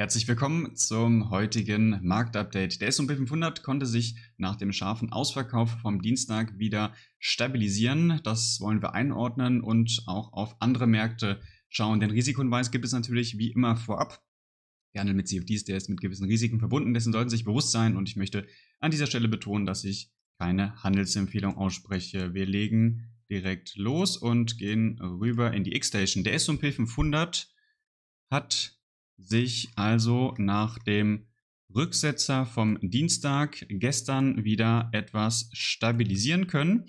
Herzlich willkommen zum heutigen Marktupdate. Der S&P 500 konnte sich nach dem scharfen Ausverkauf vom Dienstag wieder stabilisieren. Das wollen wir einordnen und auch auf andere Märkte schauen. Den Risikohinweis gibt es natürlich wie immer vorab. Der Handel mit CFDs, der ist mit gewissen Risiken verbunden, dessen sollten Sie sich bewusst sein. Und ich möchte an dieser Stelle betonen, dass ich keine Handelsempfehlung ausspreche. Wir legen direkt los und gehen rüber in die X-Station. Der S&P 500 hat sich also nach dem Rücksetzer vom Dienstag gestern wieder etwas stabilisieren können.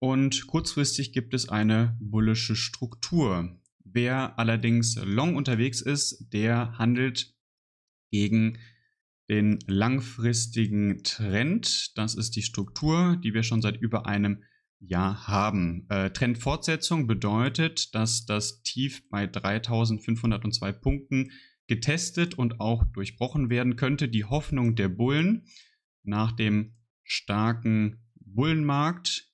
Und kurzfristig gibt es eine bullische Struktur. Wer allerdings long unterwegs ist, der handelt gegen den langfristigen Trend. Das ist die Struktur, die wir schon seit über einem Jahr ja, haben. Äh, Trendfortsetzung bedeutet, dass das Tief bei 3502 Punkten getestet und auch durchbrochen werden könnte. Die Hoffnung der Bullen nach dem starken Bullenmarkt,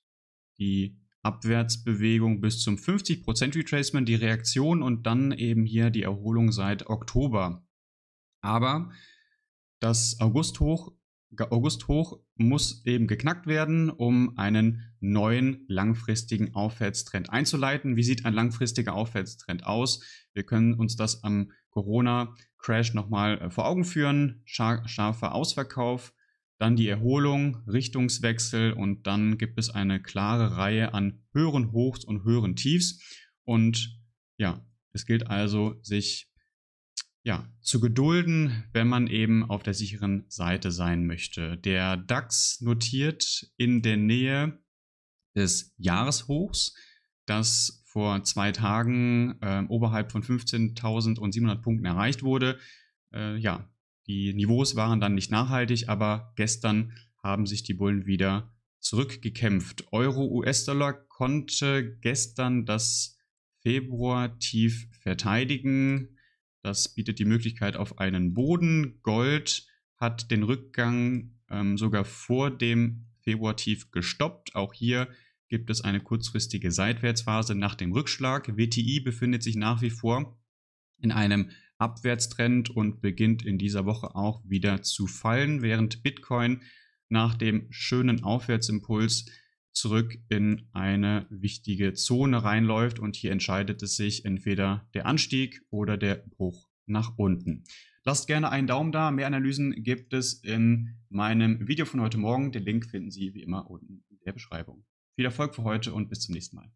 die Abwärtsbewegung bis zum 50% Retracement, die Reaktion und dann eben hier die Erholung seit Oktober. Aber das Augusthoch August hoch muss eben geknackt werden, um einen neuen langfristigen Aufwärtstrend einzuleiten. Wie sieht ein langfristiger Aufwärtstrend aus? Wir können uns das am Corona-Crash nochmal äh, vor Augen führen. Scharfer Ausverkauf, dann die Erholung, Richtungswechsel und dann gibt es eine klare Reihe an höheren Hochs und höheren Tiefs. Und ja, es gilt also, sich ja, zu gedulden, wenn man eben auf der sicheren Seite sein möchte. Der DAX notiert in der Nähe des Jahreshochs, das vor zwei Tagen äh, oberhalb von 15.700 Punkten erreicht wurde. Äh, ja, die Niveaus waren dann nicht nachhaltig, aber gestern haben sich die Bullen wieder zurückgekämpft. Euro-US-Dollar konnte gestern das Februar-Tief verteidigen. Das bietet die Möglichkeit auf einen Boden. Gold hat den Rückgang ähm, sogar vor dem Februar-Tief gestoppt. Auch hier gibt es eine kurzfristige Seitwärtsphase nach dem Rückschlag. WTI befindet sich nach wie vor in einem Abwärtstrend und beginnt in dieser Woche auch wieder zu fallen, während Bitcoin nach dem schönen Aufwärtsimpuls zurück in eine wichtige Zone reinläuft und hier entscheidet es sich entweder der Anstieg oder der Bruch nach unten. Lasst gerne einen Daumen da. Mehr Analysen gibt es in meinem Video von heute Morgen. Den Link finden Sie wie immer unten in der Beschreibung. Viel Erfolg für heute und bis zum nächsten Mal.